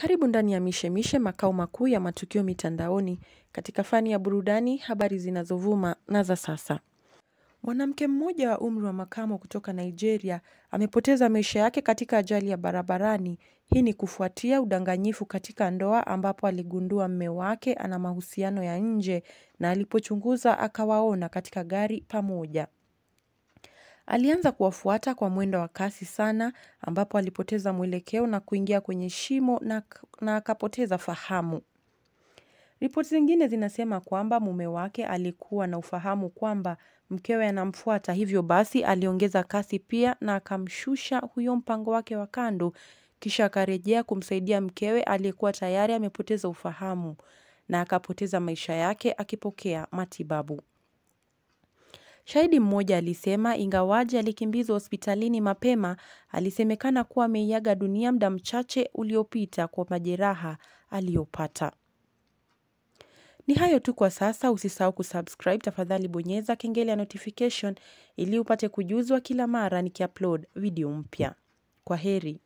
Karibu ndani ya mishe mishe makao makuu ya matukio mitandaoni katika fani ya burudani, habari zinazovuma na za sasa. Mwanamke mmoja wa umri wa makamo kutoka Nigeria amepoteza maisha yake katika ajali ya barabarani. Hii ni kufuatia udanganyifu katika ndoa ambapo aligundua mme wake ana mahusiano ya nje na alipochunguza akawaona katika gari pamoja. Alianza kuwafuata kwa mwendo wa kasi sana ambapo alipoteza mwelekeo na kuingia kwenye shimo na, na akapoteza fahamu. Ripoti zingine zinasema kwamba mume wake alikuwa na ufahamu kwamba mkewe anamfuata, hivyo basi aliongeza kasi pia na akamshusha huyo mpango wake wa kando, kisha akarejea kumsaidia mkewe aliyekuwa tayari amepoteza ufahamu na akapoteza maisha yake akipokea matibabu. Shahidi mmoja alisema ingawaje alikimbizwa hospitalini mapema, alisemekana kuwa ameiaga dunia muda mchache uliopita kwa majeraha aliyopata. Ni hayo tu kwa sasa. Usisahau kusubscribe, tafadhali bonyeza kengele ya notification ili upate kujuzwa kila mara nikiupload video mpya. Kwa heri.